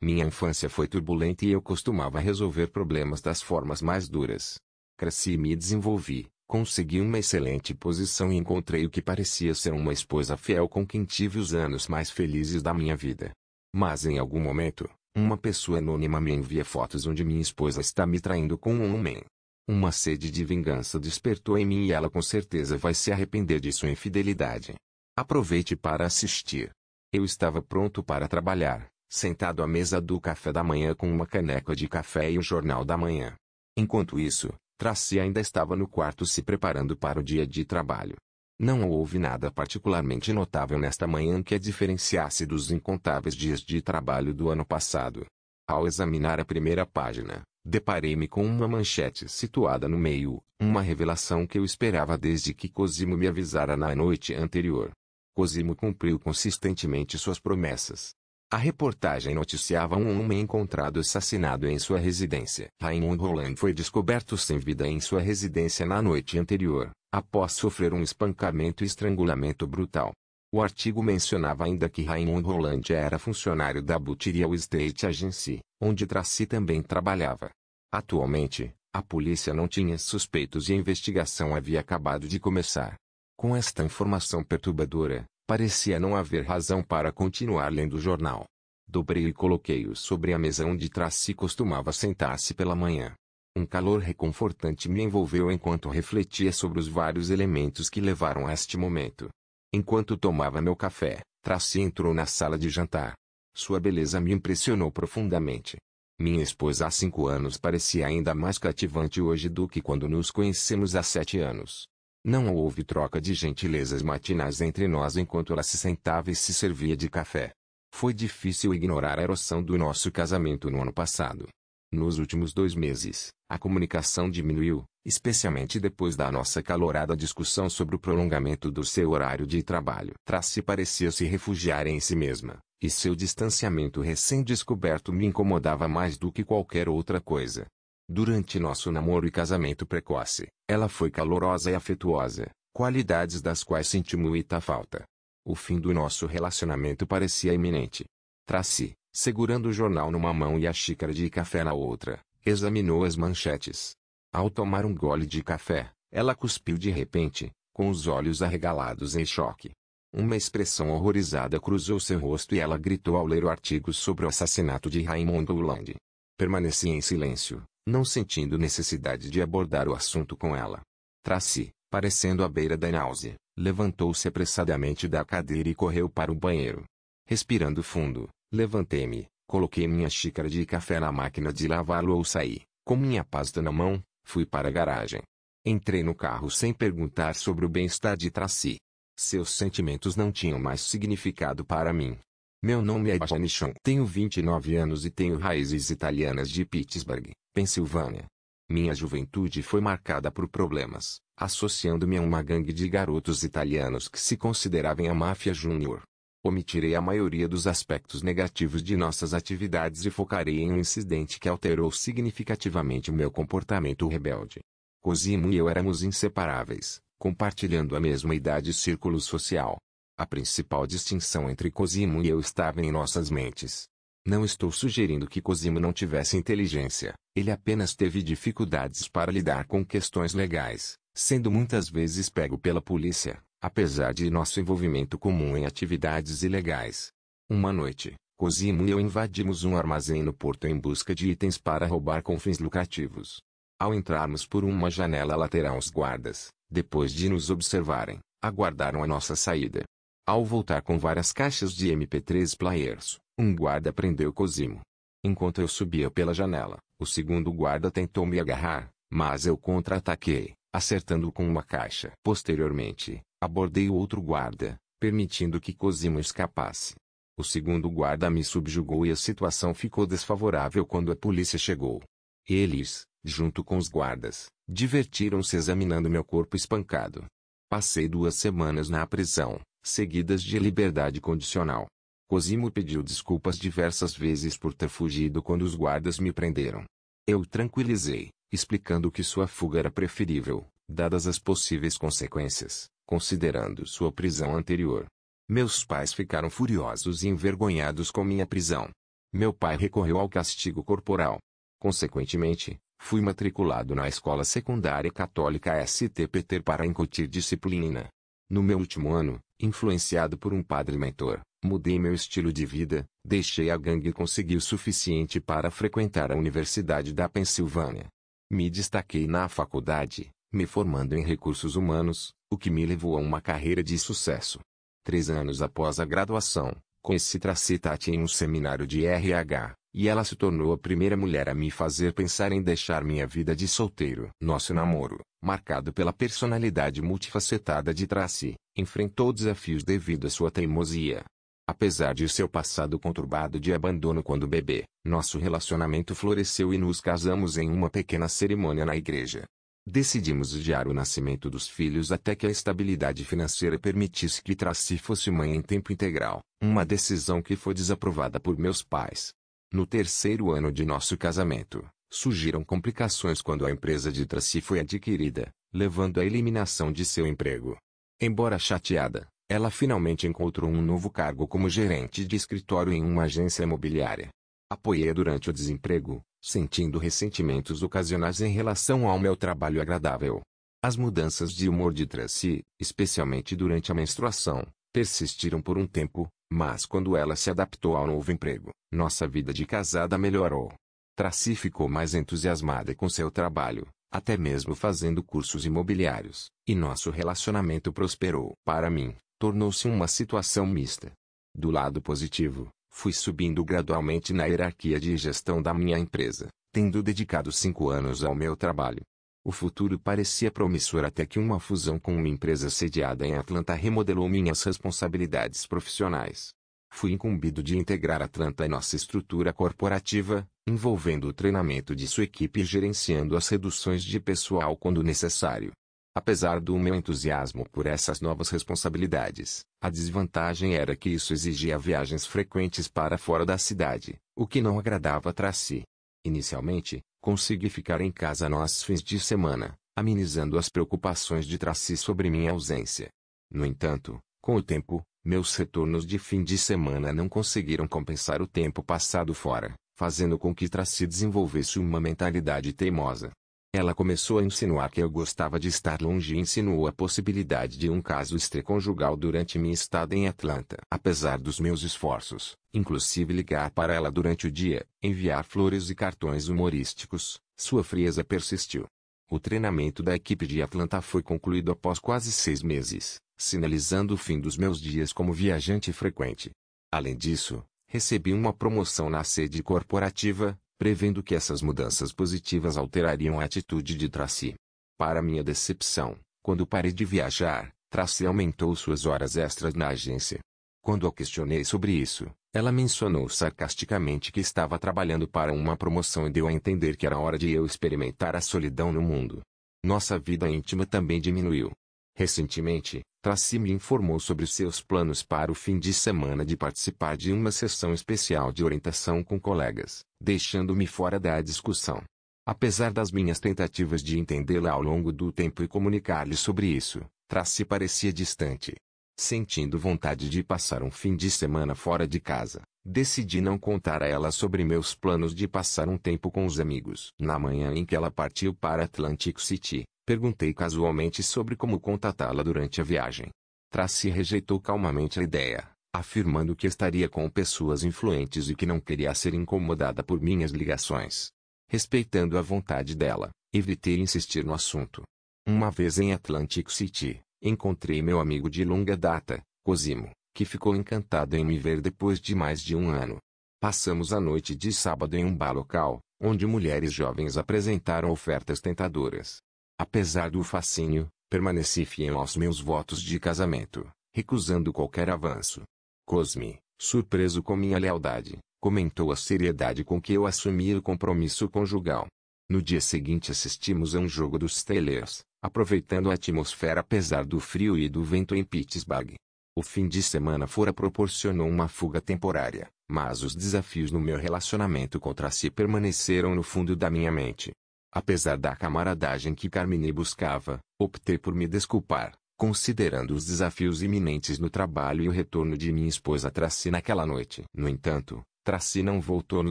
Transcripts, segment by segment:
Minha infância foi turbulenta e eu costumava resolver problemas das formas mais duras. Cresci e me desenvolvi, consegui uma excelente posição e encontrei o que parecia ser uma esposa fiel com quem tive os anos mais felizes da minha vida. Mas em algum momento, uma pessoa anônima me envia fotos onde minha esposa está me traindo com um homem. Uma sede de vingança despertou em mim e ela com certeza vai se arrepender de sua infidelidade. Aproveite para assistir. Eu estava pronto para trabalhar, sentado à mesa do café da manhã com uma caneca de café e o jornal da manhã. Enquanto isso, Tracy ainda estava no quarto se preparando para o dia de trabalho. Não houve nada particularmente notável nesta manhã que a diferenciasse dos incontáveis dias de trabalho do ano passado. Ao examinar a primeira página, deparei-me com uma manchete situada no meio, uma revelação que eu esperava desde que Cosimo me avisara na noite anterior. Cosimo cumpriu consistentemente suas promessas. A reportagem noticiava um homem encontrado assassinado em sua residência. Raymond Roland foi descoberto sem vida em sua residência na noite anterior, após sofrer um espancamento e estrangulamento brutal. O artigo mencionava ainda que Raymond Roland era funcionário da Butir State Agency, onde Tracy também trabalhava. Atualmente, a polícia não tinha suspeitos e a investigação havia acabado de começar. Com esta informação perturbadora, Parecia não haver razão para continuar lendo o jornal. Dobrei e coloquei-o sobre a mesa onde Traci costumava sentar-se pela manhã. Um calor reconfortante me envolveu enquanto refletia sobre os vários elementos que levaram a este momento. Enquanto tomava meu café, Traci entrou na sala de jantar. Sua beleza me impressionou profundamente. Minha esposa há cinco anos parecia ainda mais cativante hoje do que quando nos conhecemos há sete anos. Não houve troca de gentilezas matinais entre nós enquanto ela se sentava e se servia de café. Foi difícil ignorar a erosão do nosso casamento no ano passado. Nos últimos dois meses, a comunicação diminuiu, especialmente depois da nossa calorada discussão sobre o prolongamento do seu horário de trabalho. Tracy parecia se refugiar em si mesma, e seu distanciamento recém-descoberto me incomodava mais do que qualquer outra coisa. Durante nosso namoro e casamento precoce, ela foi calorosa e afetuosa, qualidades das quais senti muita falta. O fim do nosso relacionamento parecia iminente. Traci, segurando o jornal numa mão e a xícara de café na outra, examinou as manchetes. Ao tomar um gole de café, ela cuspiu de repente, com os olhos arregalados em choque. Uma expressão horrorizada cruzou seu rosto e ela gritou ao ler o artigo sobre o assassinato de Raymond Hollande. Permaneci em silêncio, não sentindo necessidade de abordar o assunto com ela. Traci, parecendo à beira da náusea, levantou-se apressadamente da cadeira e correu para o banheiro. Respirando fundo, levantei-me, coloquei minha xícara de café na máquina de lavá-lo ou e, com minha pasta na mão, fui para a garagem. Entrei no carro sem perguntar sobre o bem-estar de Traci. Seus sentimentos não tinham mais significado para mim. Meu nome é Janichon. Tenho 29 anos e tenho raízes italianas de Pittsburgh, Pensilvânia. Minha juventude foi marcada por problemas, associando-me a uma gangue de garotos italianos que se consideravam a máfia júnior. Omitirei a maioria dos aspectos negativos de nossas atividades e focarei em um incidente que alterou significativamente o meu comportamento rebelde. Cosimo e eu éramos inseparáveis, compartilhando a mesma idade e círculo social. A principal distinção entre Cosimo e eu estava em nossas mentes, não estou sugerindo que Cosimo não tivesse inteligência, ele apenas teve dificuldades para lidar com questões legais, sendo muitas vezes pego pela polícia, apesar de nosso envolvimento comum em atividades ilegais. Uma noite, Cosimo e eu invadimos um armazém no porto em busca de itens para roubar com fins lucrativos. Ao entrarmos por uma janela lateral, os guardas, depois de nos observarem, aguardaram a nossa saída. Ao voltar com várias caixas de MP3 players, um guarda prendeu Cosimo. Enquanto eu subia pela janela, o segundo guarda tentou me agarrar, mas eu contra-ataquei, acertando com uma caixa. Posteriormente, abordei o outro guarda, permitindo que Cosimo escapasse. O segundo guarda me subjugou e a situação ficou desfavorável quando a polícia chegou. Eles, junto com os guardas, divertiram-se examinando meu corpo espancado. Passei duas semanas na prisão, seguidas de liberdade condicional. Cosimo pediu desculpas diversas vezes por ter fugido quando os guardas me prenderam. Eu o tranquilizei, explicando que sua fuga era preferível, dadas as possíveis consequências, considerando sua prisão anterior. Meus pais ficaram furiosos e envergonhados com minha prisão. Meu pai recorreu ao castigo corporal. Consequentemente, fui matriculado na escola secundária católica St. Peter para incutir disciplina. No meu último ano, influenciado por um padre mentor, Mudei meu estilo de vida, deixei a gangue e consegui o suficiente para frequentar a Universidade da Pensilvânia. Me destaquei na faculdade, me formando em recursos humanos, o que me levou a uma carreira de sucesso. Três anos após a graduação, conheci Tracitati em um seminário de RH, e ela se tornou a primeira mulher a me fazer pensar em deixar minha vida de solteiro. Nosso namoro, marcado pela personalidade multifacetada de Traci, enfrentou desafios devido à sua teimosia, Apesar de seu passado conturbado de abandono quando bebê, nosso relacionamento floresceu e nos casamos em uma pequena cerimônia na igreja. Decidimos adiar o nascimento dos filhos até que a estabilidade financeira permitisse que Traci fosse mãe em tempo integral, uma decisão que foi desaprovada por meus pais. No terceiro ano de nosso casamento, surgiram complicações quando a empresa de Traci foi adquirida, levando à eliminação de seu emprego. Embora chateada, ela finalmente encontrou um novo cargo como gerente de escritório em uma agência imobiliária. Apoiei durante o desemprego, sentindo ressentimentos ocasionais em relação ao meu trabalho agradável. As mudanças de humor de Tracy, especialmente durante a menstruação, persistiram por um tempo, mas quando ela se adaptou ao novo emprego, nossa vida de casada melhorou. Tracy ficou mais entusiasmada com seu trabalho, até mesmo fazendo cursos imobiliários, e nosso relacionamento prosperou. Para mim, tornou-se uma situação mista. Do lado positivo, fui subindo gradualmente na hierarquia de gestão da minha empresa, tendo dedicado cinco anos ao meu trabalho. O futuro parecia promissor até que uma fusão com uma empresa sediada em Atlanta remodelou minhas responsabilidades profissionais. Fui incumbido de integrar Atlanta em nossa estrutura corporativa, envolvendo o treinamento de sua equipe e gerenciando as reduções de pessoal quando necessário. Apesar do meu entusiasmo por essas novas responsabilidades, a desvantagem era que isso exigia viagens frequentes para fora da cidade, o que não agradava a Tracy. Inicialmente, consegui ficar em casa nos fins de semana, amenizando as preocupações de Tracy sobre minha ausência. No entanto, com o tempo, meus retornos de fim de semana não conseguiram compensar o tempo passado fora, fazendo com que Tracy desenvolvesse uma mentalidade teimosa. Ela começou a insinuar que eu gostava de estar longe e insinuou a possibilidade de um caso extraconjugal durante minha estada em Atlanta. Apesar dos meus esforços, inclusive ligar para ela durante o dia, enviar flores e cartões humorísticos, sua frieza persistiu. O treinamento da equipe de Atlanta foi concluído após quase seis meses, sinalizando o fim dos meus dias como viajante frequente. Além disso, recebi uma promoção na sede corporativa, prevendo que essas mudanças positivas alterariam a atitude de Tracy. Para minha decepção, quando parei de viajar, Tracy aumentou suas horas extras na agência. Quando a questionei sobre isso, ela mencionou sarcasticamente que estava trabalhando para uma promoção e deu a entender que era hora de eu experimentar a solidão no mundo. Nossa vida íntima também diminuiu. Recentemente, Tracy me informou sobre seus planos para o fim de semana de participar de uma sessão especial de orientação com colegas, deixando-me fora da discussão. Apesar das minhas tentativas de entendê-la ao longo do tempo e comunicar-lhe sobre isso, Tracy parecia distante. Sentindo vontade de passar um fim de semana fora de casa, decidi não contar a ela sobre meus planos de passar um tempo com os amigos. Na manhã em que ela partiu para Atlantic City, Perguntei casualmente sobre como contatá-la durante a viagem. Tracy rejeitou calmamente a ideia, afirmando que estaria com pessoas influentes e que não queria ser incomodada por minhas ligações. Respeitando a vontade dela, evitei insistir no assunto. Uma vez em Atlantic City, encontrei meu amigo de longa data, Cosimo, que ficou encantado em me ver depois de mais de um ano. Passamos a noite de sábado em um bar local, onde mulheres jovens apresentaram ofertas tentadoras. Apesar do fascínio, permaneci fiel aos meus votos de casamento, recusando qualquer avanço. Cosme, surpreso com minha lealdade, comentou a seriedade com que eu assumi o compromisso conjugal. No dia seguinte assistimos a um jogo dos Steelers, aproveitando a atmosfera apesar do frio e do vento em Pittsburgh. O fim de semana fora proporcionou uma fuga temporária, mas os desafios no meu relacionamento contra si permaneceram no fundo da minha mente. Apesar da camaradagem que Carmine buscava, optei por me desculpar, considerando os desafios iminentes no trabalho e o retorno de minha esposa Traci naquela noite. No entanto, Traci não voltou no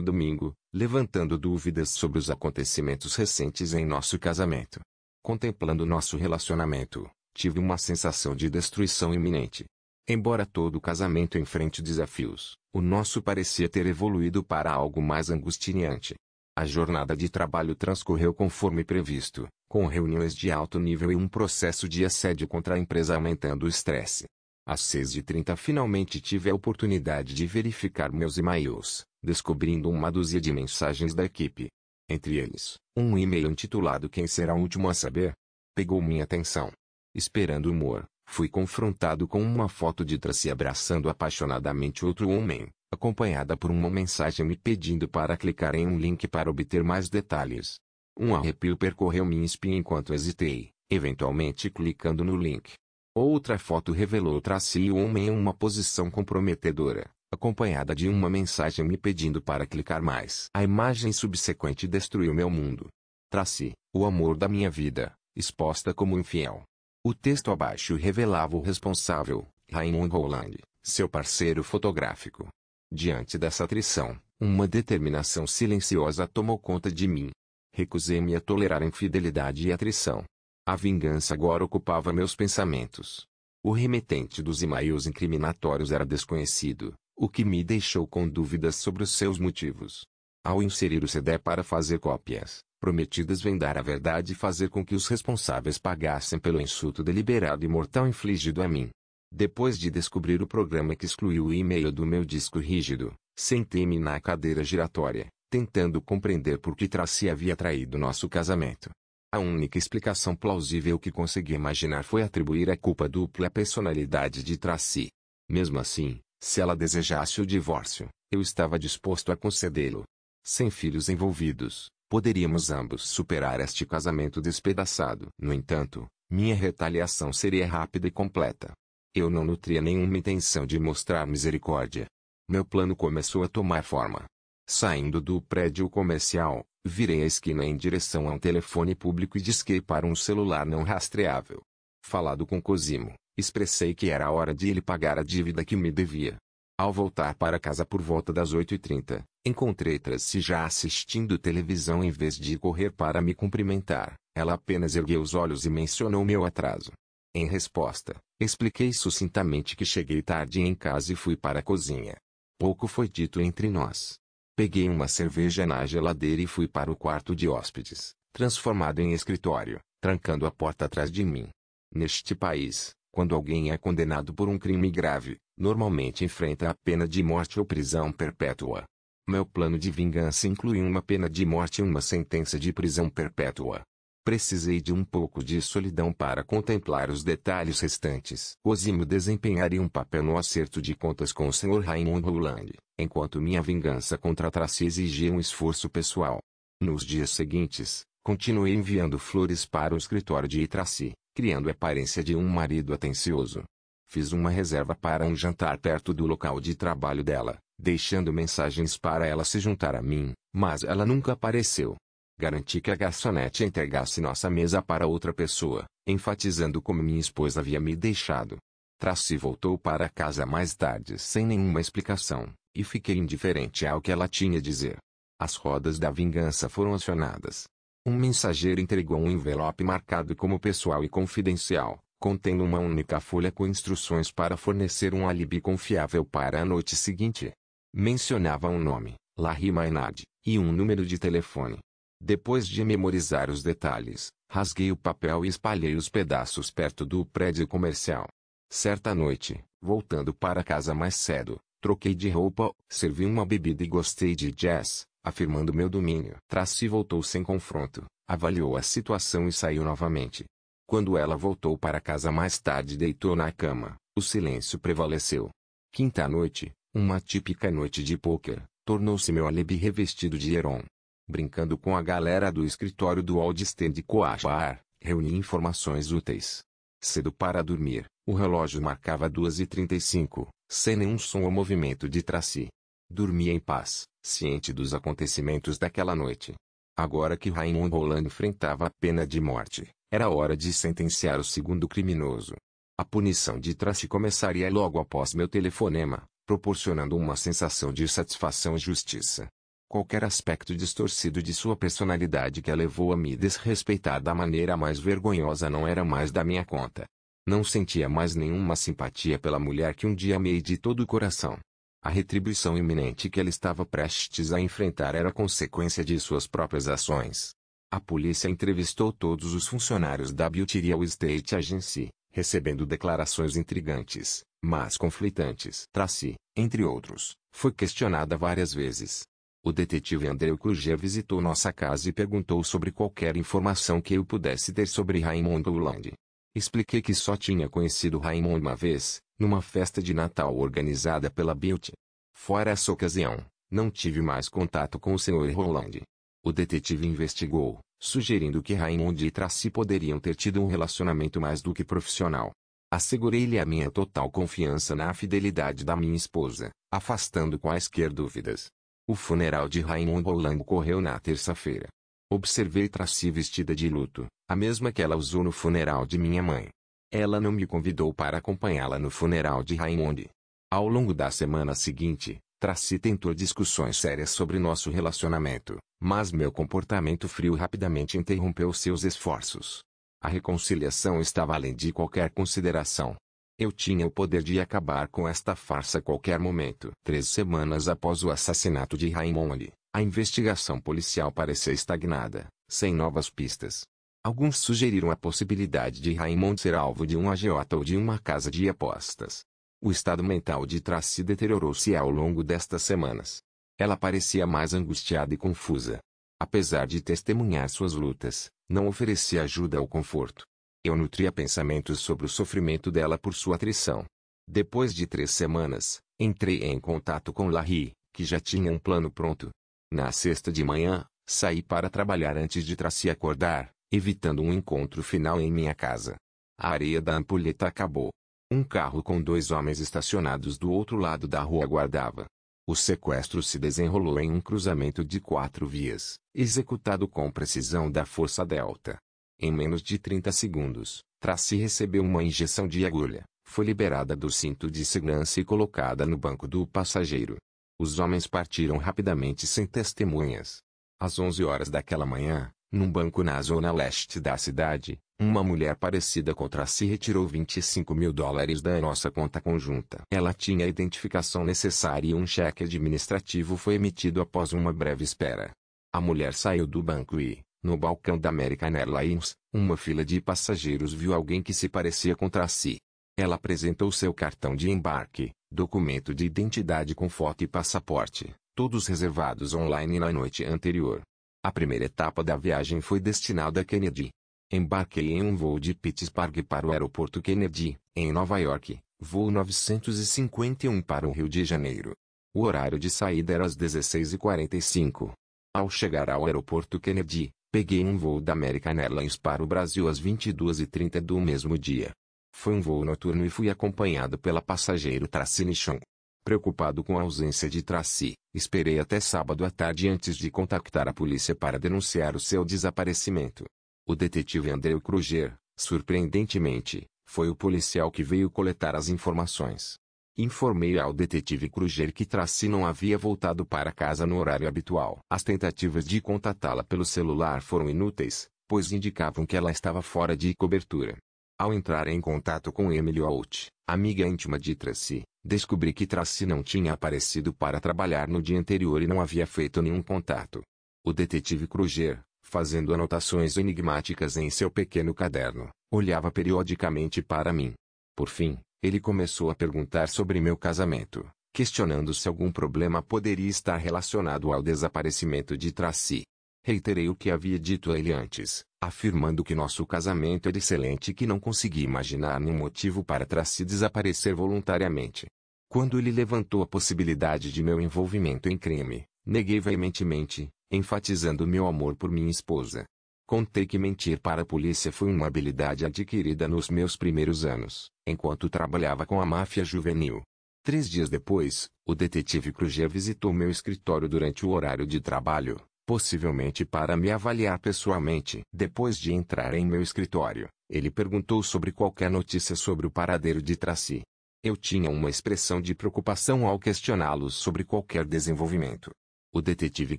domingo, levantando dúvidas sobre os acontecimentos recentes em nosso casamento. Contemplando nosso relacionamento, tive uma sensação de destruição iminente. Embora todo casamento enfrente desafios, o nosso parecia ter evoluído para algo mais angustiante. A jornada de trabalho transcorreu conforme previsto, com reuniões de alto nível e um processo de assédio contra a empresa aumentando o estresse. Às 6h30 finalmente tive a oportunidade de verificar meus e-mails, descobrindo uma dúzia de mensagens da equipe. Entre eles, um e-mail intitulado Quem será o último a saber? Pegou minha atenção. Esperando o humor, fui confrontado com uma foto de Tracy abraçando apaixonadamente outro homem acompanhada por uma mensagem me pedindo para clicar em um link para obter mais detalhes. Um arrepio percorreu minha espinha enquanto hesitei, eventualmente clicando no link. Outra foto revelou o homem em uma posição comprometedora, acompanhada de uma mensagem me pedindo para clicar mais. A imagem subsequente destruiu meu mundo. Traci, o amor da minha vida, exposta como infiel. O texto abaixo revelava o responsável, Raymond Roland, seu parceiro fotográfico. Diante dessa atrição, uma determinação silenciosa tomou conta de mim. Recusei-me a tolerar a infidelidade e atrição. A vingança agora ocupava meus pensamentos. O remetente dos e-mails incriminatórios era desconhecido, o que me deixou com dúvidas sobre os seus motivos. Ao inserir o CD para fazer cópias, prometidas vendar a verdade e fazer com que os responsáveis pagassem pelo insulto deliberado e mortal infligido a mim. Depois de descobrir o programa que excluiu o e-mail do meu disco rígido, sentei-me na cadeira giratória, tentando compreender por que Tracy havia traído nosso casamento. A única explicação plausível que consegui imaginar foi atribuir a culpa dupla à personalidade de Tracy. Mesmo assim, se ela desejasse o divórcio, eu estava disposto a concedê-lo. Sem filhos envolvidos, poderíamos ambos superar este casamento despedaçado. No entanto, minha retaliação seria rápida e completa. Eu não nutria nenhuma intenção de mostrar misericórdia. Meu plano começou a tomar forma. Saindo do prédio comercial, virei a esquina em direção a um telefone público e disquei para um celular não rastreável. Falado com Cosimo, expressei que era hora de ele pagar a dívida que me devia. Ao voltar para casa por volta das 8h30, encontrei Tracy já assistindo televisão em vez de correr para me cumprimentar. Ela apenas ergueu os olhos e mencionou meu atraso. Em resposta, expliquei sucintamente que cheguei tarde em casa e fui para a cozinha. Pouco foi dito entre nós. Peguei uma cerveja na geladeira e fui para o quarto de hóspedes, transformado em escritório, trancando a porta atrás de mim. Neste país, quando alguém é condenado por um crime grave, normalmente enfrenta a pena de morte ou prisão perpétua. Meu plano de vingança inclui uma pena de morte e uma sentença de prisão perpétua. Precisei de um pouco de solidão para contemplar os detalhes restantes. Osímio desempenharia um papel no acerto de contas com o Sr. Raymond Roland, enquanto minha vingança contra Tracy exigia um esforço pessoal. Nos dias seguintes, continuei enviando flores para o escritório de Tracy, criando a aparência de um marido atencioso. Fiz uma reserva para um jantar perto do local de trabalho dela, deixando mensagens para ela se juntar a mim, mas ela nunca apareceu. Garanti que a garçonete entregasse nossa mesa para outra pessoa, enfatizando como minha esposa havia me deixado. Tracy voltou para casa mais tarde sem nenhuma explicação, e fiquei indiferente ao que ela tinha a dizer. As rodas da vingança foram acionadas. Um mensageiro entregou um envelope marcado como pessoal e confidencial, contendo uma única folha com instruções para fornecer um alibi confiável para a noite seguinte. Mencionava um nome, Larry Maynard, e um número de telefone. Depois de memorizar os detalhes, rasguei o papel e espalhei os pedaços perto do prédio comercial. Certa noite, voltando para casa mais cedo, troquei de roupa, servi uma bebida e gostei de jazz, afirmando meu domínio. Tracy voltou sem confronto, avaliou a situação e saiu novamente. Quando ela voltou para casa mais tarde e deitou na cama, o silêncio prevaleceu. Quinta noite, uma típica noite de pôquer, tornou-se meu alibi revestido de heron brincando com a galera do escritório do Oldstand Coachar, reuni informações úteis. Cedo para dormir, o relógio marcava 2h35, sem nenhum som ou movimento de traci. Dormia em paz, ciente dos acontecimentos daquela noite. Agora que Raymond Roland enfrentava a pena de morte, era hora de sentenciar o segundo criminoso. A punição de traste começaria logo após meu telefonema, proporcionando uma sensação de satisfação e justiça qualquer aspecto distorcido de sua personalidade que a levou a me desrespeitar da maneira mais vergonhosa não era mais da minha conta. Não sentia mais nenhuma simpatia pela mulher que um dia amei de todo o coração. A retribuição iminente que ela estava prestes a enfrentar era consequência de suas próprias ações. A polícia entrevistou todos os funcionários da Beauty Real Estate Agency, recebendo declarações intrigantes, mas conflitantes. Tracy, entre outros, foi questionada várias vezes, o detetive Andrew Crugier visitou nossa casa e perguntou sobre qualquer informação que eu pudesse ter sobre Raymond Hollande. Expliquei que só tinha conhecido Raymond uma vez, numa festa de Natal organizada pela Beauty. Fora essa ocasião, não tive mais contato com o Sr. Roland. O detetive investigou, sugerindo que Raymond e Tracy poderiam ter tido um relacionamento mais do que profissional. Assegurei-lhe a minha total confiança na fidelidade da minha esposa, afastando quaisquer dúvidas. O funeral de Raymond Bolango ocorreu na terça-feira. Observei Traci vestida de luto, a mesma que ela usou no funeral de minha mãe. Ela não me convidou para acompanhá-la no funeral de Raymond. Ao longo da semana seguinte, Traci tentou discussões sérias sobre nosso relacionamento, mas meu comportamento frio rapidamente interrompeu seus esforços. A reconciliação estava além de qualquer consideração, eu tinha o poder de acabar com esta farsa a qualquer momento. Três semanas após o assassinato de Raymond, a investigação policial parecia estagnada, sem novas pistas. Alguns sugeriram a possibilidade de Raymond ser alvo de um agiota ou de uma casa de apostas. O estado mental de Tracy deteriorou-se ao longo destas semanas. Ela parecia mais angustiada e confusa. Apesar de testemunhar suas lutas, não oferecia ajuda ou conforto. Eu nutria pensamentos sobre o sofrimento dela por sua traição. Depois de três semanas, entrei em contato com Larry, que já tinha um plano pronto. Na sexta de manhã, saí para trabalhar antes de Tracy acordar, evitando um encontro final em minha casa. A areia da ampulheta acabou. Um carro com dois homens estacionados do outro lado da rua aguardava. O sequestro se desenrolou em um cruzamento de quatro vias, executado com precisão da força delta. Em menos de 30 segundos, Tracy recebeu uma injeção de agulha, foi liberada do cinto de segurança e colocada no banco do passageiro. Os homens partiram rapidamente sem testemunhas. Às 11 horas daquela manhã, num banco na zona leste da cidade, uma mulher parecida com Tracy retirou 25 mil dólares da nossa conta conjunta. Ela tinha a identificação necessária e um cheque administrativo foi emitido após uma breve espera. A mulher saiu do banco e, no balcão da American Airlines, uma fila de passageiros viu alguém que se parecia com si. Ela apresentou seu cartão de embarque, documento de identidade com foto e passaporte, todos reservados online na noite anterior. A primeira etapa da viagem foi destinada a Kennedy. Embarquei em um voo de Pittsburgh para o aeroporto Kennedy, em Nova York, voo 951 para o Rio de Janeiro. O horário de saída era às 16h45. Ao chegar ao aeroporto Kennedy, Peguei um voo da American Airlines para o Brasil às 22h30 do mesmo dia. Foi um voo noturno e fui acompanhado pela passageiro Tracy Nichon. Preocupado com a ausência de Tracy, esperei até sábado à tarde antes de contactar a polícia para denunciar o seu desaparecimento. O detetive Andrew Kruger, surpreendentemente, foi o policial que veio coletar as informações. Informei ao detetive Kruger que Tracy não havia voltado para casa no horário habitual. As tentativas de contatá-la pelo celular foram inúteis, pois indicavam que ela estava fora de cobertura. Ao entrar em contato com Emily Holt, amiga íntima de Tracy, descobri que Tracy não tinha aparecido para trabalhar no dia anterior e não havia feito nenhum contato. O detetive Kruger, fazendo anotações enigmáticas em seu pequeno caderno, olhava periodicamente para mim. Por fim, ele começou a perguntar sobre meu casamento, questionando se algum problema poderia estar relacionado ao desaparecimento de Tracy. Reiterei o que havia dito a ele antes, afirmando que nosso casamento era excelente e que não consegui imaginar nenhum motivo para Tracy desaparecer voluntariamente. Quando ele levantou a possibilidade de meu envolvimento em crime, neguei veementemente, enfatizando meu amor por minha esposa. Contei que mentir para a polícia foi uma habilidade adquirida nos meus primeiros anos, enquanto trabalhava com a máfia juvenil. Três dias depois, o detetive Kruger visitou meu escritório durante o horário de trabalho, possivelmente para me avaliar pessoalmente. Depois de entrar em meu escritório, ele perguntou sobre qualquer notícia sobre o paradeiro de Tracy. Eu tinha uma expressão de preocupação ao questioná-los sobre qualquer desenvolvimento, o detetive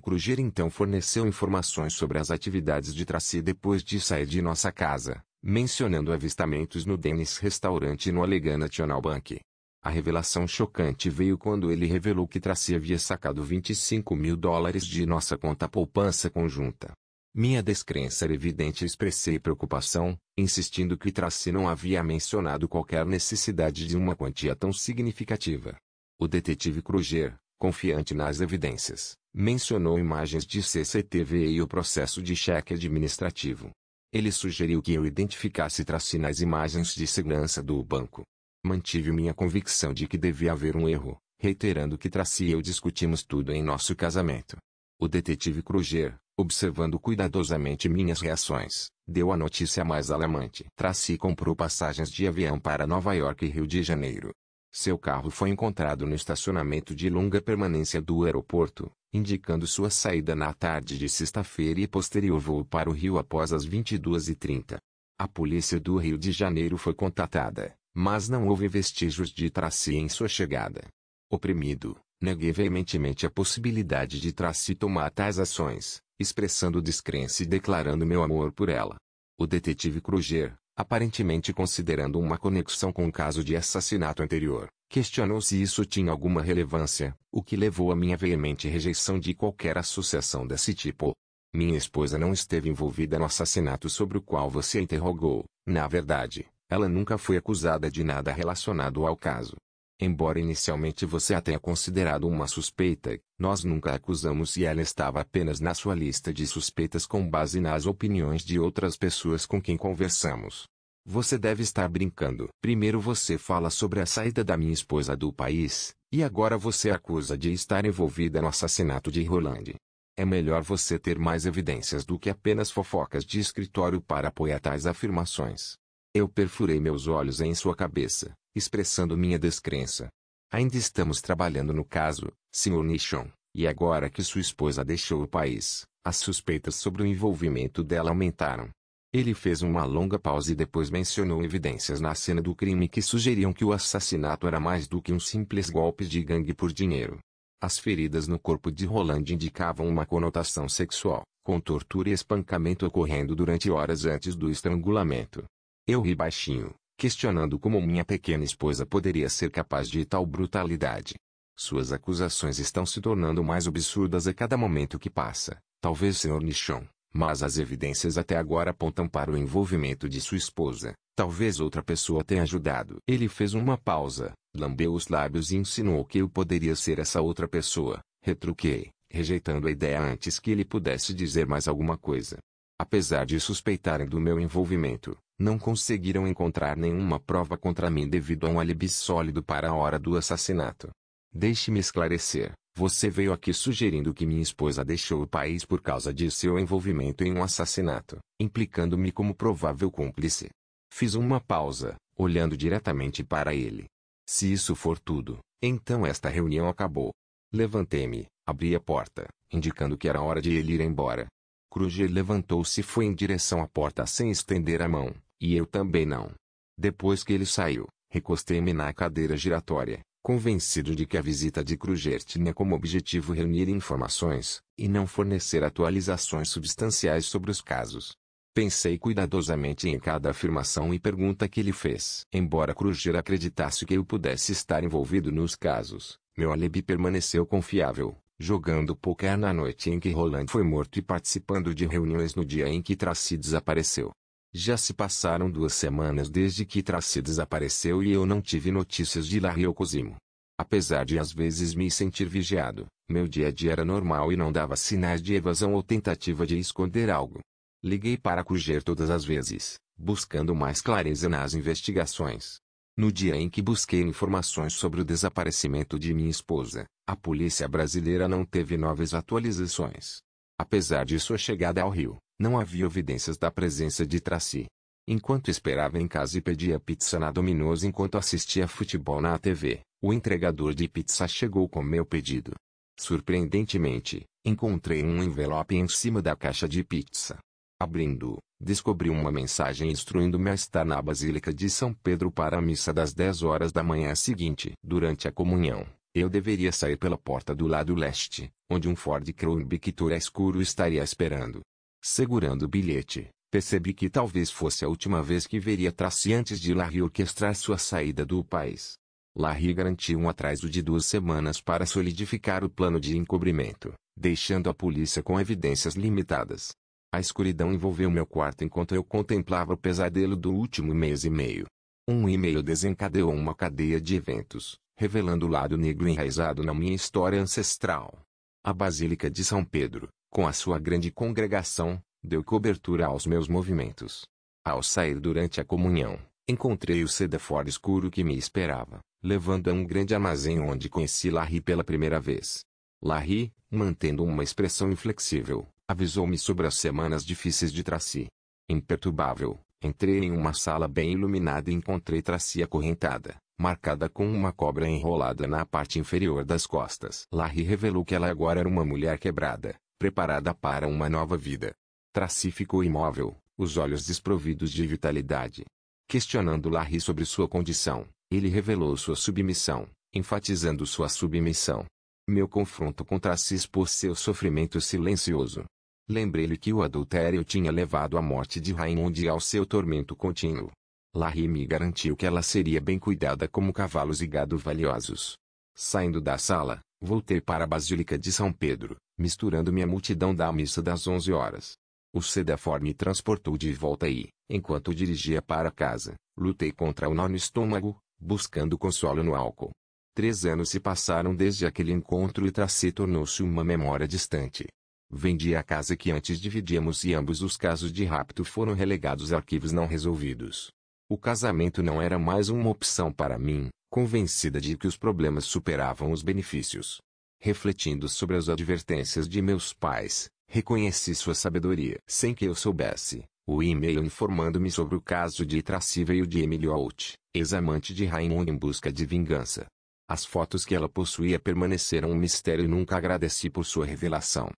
Kruger então forneceu informações sobre as atividades de Tracy depois de sair de nossa casa, mencionando avistamentos no Dennis Restaurante e no Allegan National Bank. A revelação chocante veio quando ele revelou que Tracy havia sacado 25 mil dólares de nossa conta poupança conjunta. Minha descrença era evidente e expressei preocupação, insistindo que Tracy não havia mencionado qualquer necessidade de uma quantia tão significativa. O detetive Kruger, confiante nas evidências, Mencionou imagens de CCTV e o processo de cheque administrativo. Ele sugeriu que eu identificasse Traci nas imagens de segurança do banco. Mantive minha convicção de que devia haver um erro, reiterando que Traci e eu discutimos tudo em nosso casamento. O detetive Kruger, observando cuidadosamente minhas reações, deu a notícia mais alarmante. Traci comprou passagens de avião para Nova York e Rio de Janeiro, seu carro foi encontrado no estacionamento de longa permanência do aeroporto, indicando sua saída na tarde de sexta-feira e posterior voo para o Rio após as 22h30. A polícia do Rio de Janeiro foi contatada, mas não houve vestígios de Traci em sua chegada. Oprimido, neguei veementemente a possibilidade de Traci tomar tais ações, expressando descrença e declarando meu amor por ela. O detetive Kruger, aparentemente considerando uma conexão com o caso de assassinato anterior. Questionou se isso tinha alguma relevância, o que levou a minha veemente rejeição de qualquer associação desse tipo. Minha esposa não esteve envolvida no assassinato sobre o qual você interrogou. Na verdade, ela nunca foi acusada de nada relacionado ao caso. Embora inicialmente você a tenha considerado uma suspeita, nós nunca a acusamos e ela estava apenas na sua lista de suspeitas com base nas opiniões de outras pessoas com quem conversamos. Você deve estar brincando. Primeiro você fala sobre a saída da minha esposa do país, e agora você acusa de estar envolvida no assassinato de Roland. É melhor você ter mais evidências do que apenas fofocas de escritório para apoiar tais afirmações. Eu perfurei meus olhos em sua cabeça expressando minha descrença. Ainda estamos trabalhando no caso, Sr. Nishon, e agora que sua esposa deixou o país, as suspeitas sobre o envolvimento dela aumentaram. Ele fez uma longa pausa e depois mencionou evidências na cena do crime que sugeriam que o assassinato era mais do que um simples golpe de gangue por dinheiro. As feridas no corpo de Roland indicavam uma conotação sexual, com tortura e espancamento ocorrendo durante horas antes do estrangulamento. Eu ri baixinho, questionando como minha pequena esposa poderia ser capaz de tal brutalidade. Suas acusações estão se tornando mais absurdas a cada momento que passa, talvez Sr. Nichon, mas as evidências até agora apontam para o envolvimento de sua esposa. Talvez outra pessoa tenha ajudado. Ele fez uma pausa, lambeu os lábios e insinuou que eu poderia ser essa outra pessoa. Retruquei, rejeitando a ideia antes que ele pudesse dizer mais alguma coisa. Apesar de suspeitarem do meu envolvimento, não conseguiram encontrar nenhuma prova contra mim devido a um álibi sólido para a hora do assassinato. Deixe-me esclarecer. Você veio aqui sugerindo que minha esposa deixou o país por causa de seu envolvimento em um assassinato, implicando-me como provável cúmplice. Fiz uma pausa, olhando diretamente para ele. Se isso for tudo, então esta reunião acabou. Levantei-me, abri a porta, indicando que era hora de ele ir embora. Kruger levantou-se e foi em direção à porta sem estender a mão, e eu também não. Depois que ele saiu, recostei-me na cadeira giratória, convencido de que a visita de Kruger tinha como objetivo reunir informações, e não fornecer atualizações substanciais sobre os casos. Pensei cuidadosamente em cada afirmação e pergunta que ele fez. Embora Kruger acreditasse que eu pudesse estar envolvido nos casos, meu alibi permaneceu confiável, jogando poker na noite em que Roland foi morto e participando de reuniões no dia em que Tracy desapareceu. Já se passaram duas semanas desde que Tracy desapareceu e eu não tive notícias de Larry Cosimo. Apesar de às vezes me sentir vigiado, meu dia a dia era normal e não dava sinais de evasão ou tentativa de esconder algo. Liguei para Cuger todas as vezes, buscando mais clareza nas investigações. No dia em que busquei informações sobre o desaparecimento de minha esposa, a polícia brasileira não teve novas atualizações. Apesar de sua chegada ao Rio, não havia evidências da presença de Traci. Enquanto esperava em casa e pedia pizza na Domino's enquanto assistia futebol na TV, o entregador de pizza chegou com meu pedido. Surpreendentemente, encontrei um envelope em cima da caixa de pizza. Abrindo, descobri uma mensagem instruindo-me a estar na Basílica de São Pedro para a missa das 10 horas da manhã seguinte. Durante a comunhão, eu deveria sair pela porta do lado leste, onde um Ford Crown Victoria escuro estaria esperando. Segurando o bilhete, percebi que talvez fosse a última vez que veria Tracy antes de Larry orquestrar sua saída do país. Larry garantiu um atraso de duas semanas para solidificar o plano de encobrimento, deixando a polícia com evidências limitadas. A escuridão envolveu meu quarto enquanto eu contemplava o pesadelo do último mês e meio. Um e-mail desencadeou uma cadeia de eventos, revelando o lado negro enraizado na minha história ancestral. A Basílica de São Pedro, com a sua grande congregação, deu cobertura aos meus movimentos. Ao sair durante a comunhão, encontrei o cedafor escuro que me esperava, levando a um grande armazém onde conheci Larry pela primeira vez. Larry, mantendo uma expressão inflexível, avisou-me sobre as semanas difíceis de Traci. Imperturbável, entrei em uma sala bem iluminada e encontrei Traci acorrentada, marcada com uma cobra enrolada na parte inferior das costas. Larry revelou que ela agora era uma mulher quebrada, preparada para uma nova vida. ficou imóvel, os olhos desprovidos de vitalidade. Questionando Larry sobre sua condição, ele revelou sua submissão, enfatizando sua submissão. Meu confronto com Tracy expôs seu sofrimento silencioso. Lembrei-lhe que o adultério tinha levado à morte de Raymond e ao seu tormento contínuo. Larry me garantiu que ela seria bem cuidada como cavalos e gado valiosos. Saindo da sala, voltei para a Basílica de São Pedro, misturando-me à multidão da missa das onze horas. O Cedafor me transportou de volta e, enquanto dirigia para casa, lutei contra o nó no estômago, buscando consolo no álcool. Três anos se passaram desde aquele encontro e Tracê tornou-se uma memória distante. Vendi a casa que antes dividíamos e ambos os casos de rapto foram relegados a arquivos não resolvidos. O casamento não era mais uma opção para mim, convencida de que os problemas superavam os benefícios refletindo sobre as advertências de meus pais, reconheci sua sabedoria. Sem que eu soubesse, o e-mail informando-me sobre o caso de e o de Emily Holt, ex-amante de Raymond em busca de vingança. As fotos que ela possuía permaneceram um mistério e nunca agradeci por sua revelação.